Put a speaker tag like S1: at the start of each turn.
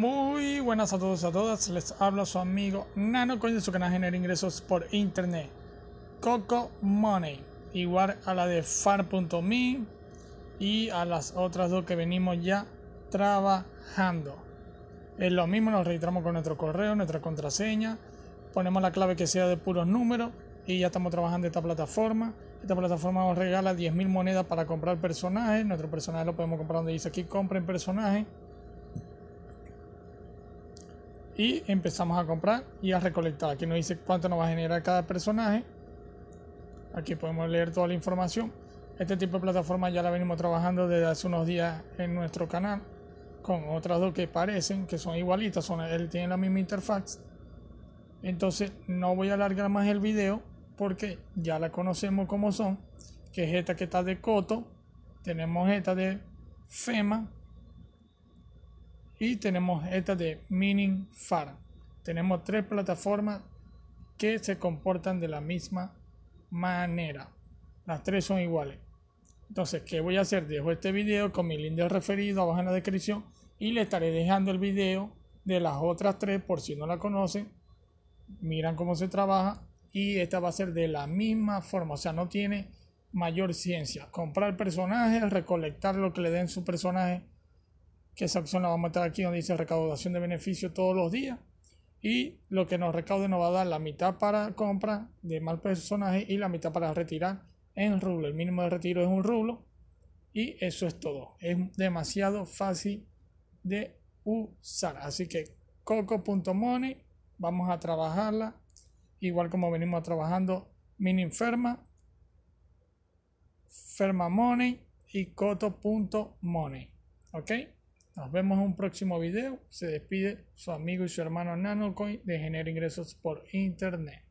S1: Muy buenas a todos y a todas, les habla su amigo Nano con de su canal Genera Ingresos por Internet. Coco Money, igual a la de Far.me y a las otras dos que venimos ya trabajando. Es lo mismo, nos registramos con nuestro correo, nuestra contraseña, ponemos la clave que sea de puros números y ya estamos trabajando esta plataforma. Esta plataforma nos regala 10.000 monedas para comprar personajes. Nuestro personaje lo podemos comprar donde dice aquí compren personajes y empezamos a comprar y a recolectar. Aquí nos dice cuánto nos va a generar cada personaje. Aquí podemos leer toda la información. Este tipo de plataforma ya la venimos trabajando desde hace unos días en nuestro canal con otras dos que parecen que son igualitas, son, él tiene la misma interfaz. Entonces no voy a alargar más el video porque ya la conocemos como son, que es esta que está de Coto, tenemos esta de Fema, y tenemos esta de Mining Farm. Tenemos tres plataformas que se comportan de la misma manera. Las tres son iguales. Entonces, ¿qué voy a hacer? Dejo este video con mi link de referido abajo en la descripción y le estaré dejando el video de las otras tres por si no la conocen. Miran cómo se trabaja y esta va a ser de la misma forma, o sea, no tiene mayor ciencia. Comprar personajes, recolectar lo que le den su personaje que esa opción la vamos a estar aquí donde dice recaudación de beneficio todos los días y lo que nos recaude nos va a dar la mitad para compra de mal personaje y la mitad para retirar en rublo. El mínimo de retiro es un rublo y eso es todo. Es demasiado fácil de usar. Así que coco.money vamos a trabajarla igual como venimos trabajando mini enferma, ferma money y coto.money. ¿Ok? Nos vemos en un próximo video. Se despide su amigo y su hermano NanoCoin de generar Ingresos por Internet.